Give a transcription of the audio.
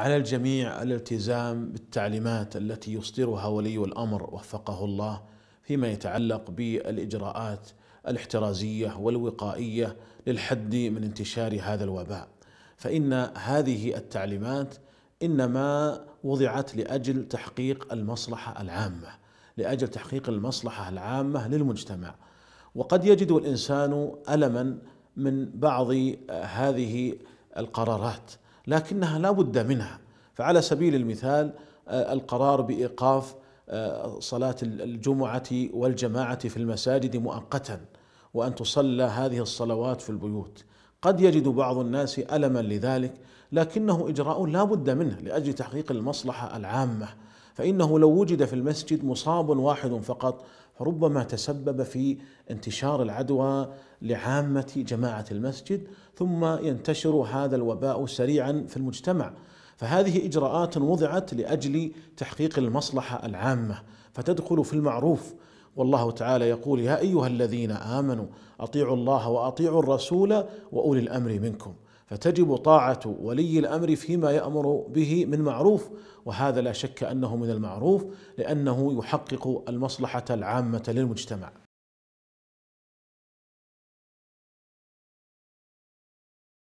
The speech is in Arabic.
على الجميع الالتزام بالتعليمات التي يصدرها ولي الامر وفقه الله فيما يتعلق بالاجراءات الاحترازيه والوقائيه للحد من انتشار هذا الوباء فان هذه التعليمات انما وضعت لاجل تحقيق المصلحه العامه لاجل تحقيق المصلحه العامه للمجتمع وقد يجد الانسان الما من بعض هذه القرارات لكنها لا بد منها فعلى سبيل المثال آه، القرار بايقاف آه، صلاه الجمعه والجماعه في المساجد مؤقتا وان تصلى هذه الصلوات في البيوت قد يجد بعض الناس الما لذلك لكنه اجراء لا بد منه لاجل تحقيق المصلحه العامه فإنه لو وجد في المسجد مصاب واحد فقط فربما تسبب في انتشار العدوى لعامة جماعة المسجد ثم ينتشر هذا الوباء سريعا في المجتمع فهذه إجراءات وضعت لأجل تحقيق المصلحة العامة فتدخل في المعروف والله تعالى يقول يا أيها الذين آمنوا أطيعوا الله وأطيعوا الرسول وأولي الأمر منكم فتجب طاعة ولي الأمر فيما يأمر به من معروف وهذا لا شك أنه من المعروف لأنه يحقق المصلحة العامة للمجتمع